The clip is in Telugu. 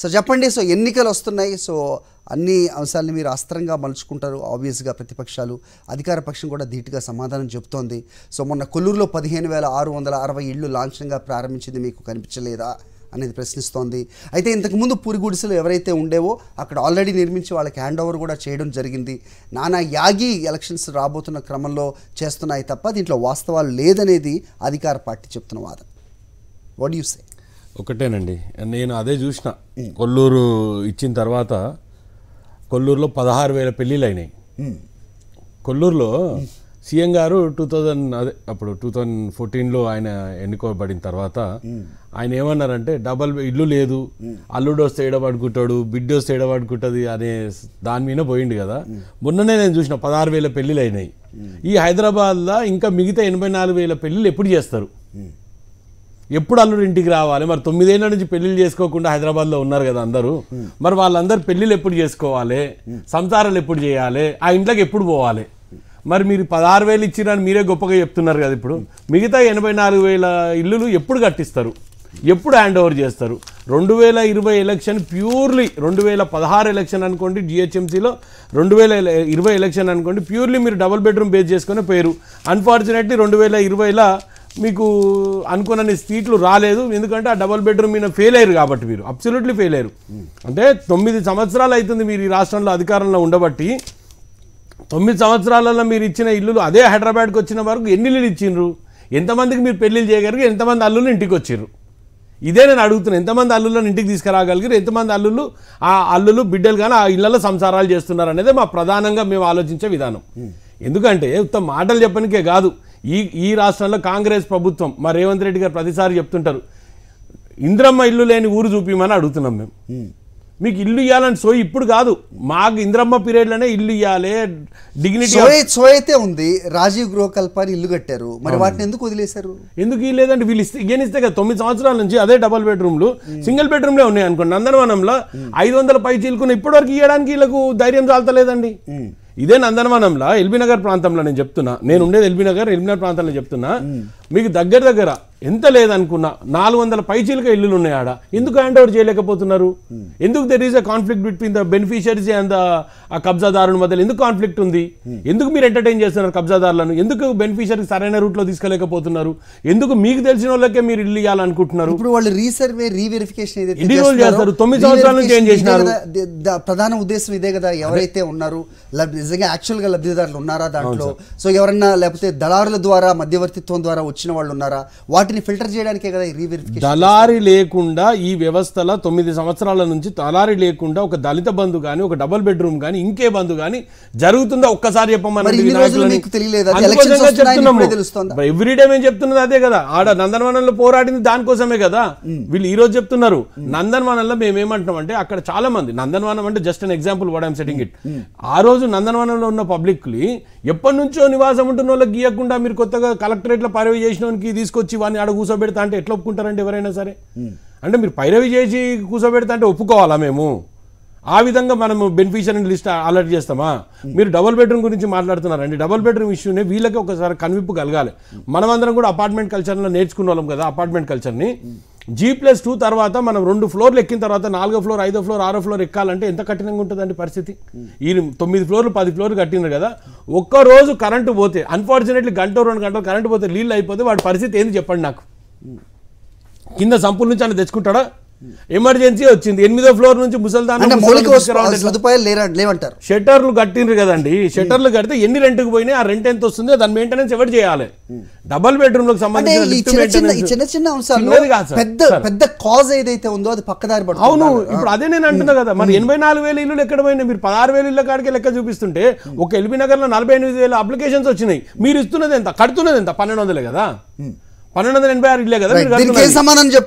సో చెప్పండి సో ఎన్నికలు వస్తున్నాయి సో అన్ని అంశాలని మీరు అస్త్రంగా మలుచుకుంటారు ఆబ్వియస్గా ప్రతిపక్షాలు అధికార పక్షం కూడా ధీటుగా సమాధానం చెబుతోంది సో మొన్న కొల్లూరులో పదిహేను వేల ఆరు వందల అరవై ఇళ్ళు లాంఛనంగా ప్రారంభించింది మీకు కనిపించలేదా అనేది ప్రశ్నిస్తోంది అయితే ఇంతకుముందు గుడిసెలు ఎవరైతే ఉండేవో అక్కడ ఆల్రెడీ నిర్మించి వాళ్ళకి హ్యాండ్ ఓవర్ కూడా చేయడం జరిగింది నానా యాగి ఎలక్షన్స్ రాబోతున్న క్రమంలో చేస్తున్నాయి తప్ప దీంట్లో వాస్తవాలు లేదనేది అధికార పార్టీ చెప్తున్న వాదన వాట్ యూ సే ఒకటేనండి నేను అదే చూసిన కొల్లూరు ఇచ్చిన తర్వాత కొల్లూరులో పదహారు వేల పెళ్ళిళ్ళు అయినాయి కొల్లూరులో సీఎం గారు టూ థౌజండ్ అదే అప్పుడు టూ థౌజండ్ ఫోర్టీన్లో ఆయన ఎన్నుకోబడిన తర్వాత ఆయన ఏమన్నారంటే డబల్ ఇల్లు లేదు అల్లుడు వస్తే ఏడబడుకుంటాడు బిడ్డ వస్తే ఏడబడుకుంటుంది అనే దాని మీద పోయిండు కదా మొన్ననే నేను చూసిన పదహారు వేల పెళ్ళిళ్ళు అయినాయి ఈ హైదరాబాద్లో ఇంకా మిగతా ఎనభై నాలుగు వేల పెళ్ళిళ్ళు ఎప్పుడు చేస్తారు ఎప్పుడు అల్లుడు ఇంటికి రావాలి మరి తొమ్మిదేళ్ళ నుంచి పెళ్లిళ్ళు చేసుకోకుండా హైదరాబాద్లో ఉన్నారు కదా అందరూ మరి వాళ్ళందరూ పెళ్లిళ్ళు ఎప్పుడు చేసుకోవాలి సంసారాలు ఎప్పుడు చేయాలి ఆ ఇంట్లోకి ఎప్పుడు పోవాలి మరి మీరు పదహారు వేలు ఇచ్చిరని మీరే గొప్పగా చెప్తున్నారు కదా ఇప్పుడు మిగతా ఎనభై నాలుగు వేల ఇల్లులు ఎప్పుడు కట్టిస్తారు ఎప్పుడు హ్యాండ్ ఓవర్ చేస్తారు రెండు వేల ఇరవై ఎలక్షన్ ప్యూర్లీ రెండు వేల పదహారు ఎలక్షన్ అనుకోండి జిహెచ్ఎంసీలో రెండు వేల ఇరవై ఎలక్షన్ అనుకోండి ప్యూర్లీ మీరు డబుల్ బెడ్రూమ్ బేస్ చేసుకునే పేరు అన్ఫార్చునేట్లీ రెండు వేల ఇరవైలో మీకు అనుకున్న సీట్లు రాలేదు ఎందుకంటే ఆ డబల్ బెడ్రూమ్ మీద ఫెయిల్ అయ్యారు కాబట్టి మీరు అబ్సల్యూట్లీ ఫెయిల్ అయ్యారు అంటే తొమ్మిది సంవత్సరాలు అవుతుంది మీరు ఈ రాష్ట్రంలో అధికారంలో ఉండబట్టి తొమ్మిది సంవత్సరాలలో మీరు ఇచ్చిన ఇల్లులు అదే హైదరాబాద్కి వచ్చిన వరకు ఎన్ని ఇల్లు ఇచ్చిండ్రు ఎంతమందికి మీరు పెళ్ళిళ్ళు చేయగలిగి ఎంతమంది అల్లులు ఇంటికి వచ్చారు ఇదే నేను అడుగుతున్నాను ఎంతమంది అల్లుల్లో ఇంటికి తీసుకురాగలిగారు ఎంతమంది అల్లులు ఆ అల్లులు బిడ్డలు కానీ ఆ ఇళ్లలో సంసారాలు చేస్తున్నారు అనేది మా ప్రధానంగా మేము ఆలోచించే విధానం ఎందుకంటే ఉత్తమ మాటలు చెప్పనికే కాదు ఈ ఈ రాష్ట్రంలో కాంగ్రెస్ ప్రభుత్వం మా రేవంత్ రెడ్డి గారు ప్రతిసారి చెప్తుంటారు ఇంద్రమ్మ ఇల్లు లేని ఊరు చూపిమని అడుగుతున్నాం మేము మీకు ఇల్లు ఇవ్వాలని సోయి ఇప్పుడు కాదు మాకు ఇంద్రమ్మ పీరియడ్లోనే ఇల్లు ఇవ్వాలి డిగ్నిటీ సో అయితే ఉంది రాజీవ్ గృహ కల్పాన్ని ఇల్లు కట్టారు మరి వాటిని ఎందుకు వదిలేశారు ఎందుకు ఇవ్వలేదంటే వీళ్ళు ఇస్తే ఇస్తే కదా తొమ్మిది సంవత్సరాల నుంచి అదే డబల్ బెడ్రూమ్లు సింగిల్ బెడ్రూమ్లే ఉన్నాయి అనుకోండి నందనవనంలో ఐదు వందల పై చీలుకున్న ఇప్పటివరకు ఇవ్వడానికి వీళ్ళకు ధైర్యం చాలతలేదండి ఇదే నందనవనంలో ఎల్బీనగర్ ప్రాంతంలో నేను చెప్తున్నా నేను ఉండేది ఎల్బీనగర్ ఎల్బీనగర్ ప్రాంతంలో చెప్తున్నా మీకు దగ్గర దగ్గర ఎంత లేదనుకున్నా నాలుగు వందల పైచీలక ఇల్లులు ఉన్నాయి ఆడ ఎందుకు హ్యాండ్ ఓవర్ చేయలేకపోతున్నారు ఎందుకు there is a conflict between the beneficiaries and ఆ కబ్జాదారుని మధ్య ఎందుకు కాన్ఫ్లిక్ట్ ఉంది ఎందుకు మీరు ఎంటర్టైన్ చేస్తున్నారు కబ్జాదారులను ఎందుకు బెనిఫిషియరీకి సరైన రూట్ లో తీసుకోలేకపోతున్నారు ఎందుకు మీకు తెలిసిన వాళ్ళకే మీరు ఇల్లు ఇవ్వాలనుకుంటున్నారు ఇప్పుడు వాళ్ళు రీసర్వే రీవెరిఫికేషన్ చేస్తారు తొమ్మిది సంవత్సరాల చేంజ్ చేసినారు ప్రధాన ఉద్దేశం ఇదే కదా ఎవరైతే ఉన్నారు నిజంగా గా లబ్ధిదారులు ఉన్నారా దాంట్లో సో ఎవరన్నా లేకపోతే దళారుల ద్వారా మధ్యవర్తిత్వం ద్వారా వచ్చిన వాళ్ళు ఉన్నారా వాటిని ఫిల్టర్ చేయడానికే కదా ఈ దళారి లేకుండా ఈ వ్యవస్థలో తొమ్మిది సంవత్సరాల నుంచి దళారి లేకుండా ఒక దళిత బంధు కానీ ఒక డబుల్ బెడ్రూమ్ కానీ ఇంకే బంధు కానీ జరుగుతుందా ఒక్కసారి చెప్పమని ఎవ్రీడే మేము చెప్తున్నది అదే కదా ఆడ నందనవనంలో పోరాడింది దానికోసమే కదా వీళ్ళు ఈ రోజు చెప్తున్నారు నందనవనంలో మేము ఏమంటున్నాం అంటే అక్కడ చాలా మంది నందనవనం అంటే just an example what I'm setting it ఆ రోజు నందనవనంలో ఉన్న పబ్లిక్ ఎప్పటి నుంచో నివాసం ఉంటున్న వాళ్ళకి గీయకుండా మీరు కొత్తగా లో పరవై చేసినోనికి తీసుకొచ్చి వాడిని ఆడ కూర్చోబెడతా అంటే ఎట్లా ఒప్పుకుంటారండి ఎవరైనా సరే అంటే మీరు పైరవి చేసి కూర్చోబెడతా అంటే ఒప్పుకోవాలా మేము ఆ విధంగా మనం బెనిఫిషియరీ లిస్ట్ అలర్ట్ చేస్తామా మీరు డబుల్ బెడ్రూమ్ గురించి మాట్లాడుతున్నారండి డబుల్ బెడ్రూమ్ ఇష్యూనే వీళ్ళకి ఒకసారి కనువిప్పు కలగాలి మనమందరం కూడా అపార్ట్మెంట్ కల్చర్లో నేర్చుకున్న వాళ్ళం కదా అపార్ట్మెంట్ కల్చర్ని జీ ప్లస్ టూ తర్వాత మనం రెండు ఫ్లోర్లు ఎక్కిన తర్వాత నాలుగో ఫ్లోర్ ఐదో ఫ్లోర్ ఆరో ఫ్లోర్ ఎక్కాలంటే ఎంత కఠినంగా ఉంటుందండి పరిస్థితి ఈ తొమ్మిది ఫ్లోర్లు పది ఫ్లోర్లు కట్టినారు కదా ఒక్క రోజు కరెంటు పోతే అన్ఫార్చునేట్లీ గంట రెండు గంటలు కరెంటు పోతే నీళ్ళు అయిపోతే వాడి పరిస్థితి ఏంది చెప్పండి నాకు కింద సంపుల నుంచి ఆయన తెచ్చుకుంటాడా ఎమర్జెన్సీ వచ్చింది ఎనిమిదో ఫ్లోర్ నుంచి ముసల్దాన్ షట్టర్లు కట్టిండ్రు కదండి షట్టర్లు కడితే ఎన్ని రెంట్కి పోయినాయి ఆ రెంట్ ఎంత వస్తుందో దాని మెయింటెనెన్స్ ఎవరు చేయాలి డబల్ బెడ్రూమ్ లకు సంబంధించిన కాజ్ ఏదైతే ఉందో అది పక్కదారి అవును ఇప్పుడు అదే నేను అంటున్నా కదా మరి ఎనభై నాలుగు వేల ఇల్లు ఎక్కడ పోయినాయి మీరు పదహారు వేల ఇళ్ళ కాడికి లెక్క చూపిస్తుంటే ఒక ఎల్బీ నగర్ లో నలభై ఎనిమిది వేల అప్లికేషన్స్ వచ్చినాయి మీరు ఇస్తున్నది ఎంత కడుతున్నది ఎంత పన్నెండు వందలే కదా పన్నెండు వందల ఎనభై ఆరు ఇల్లే కదా మీరు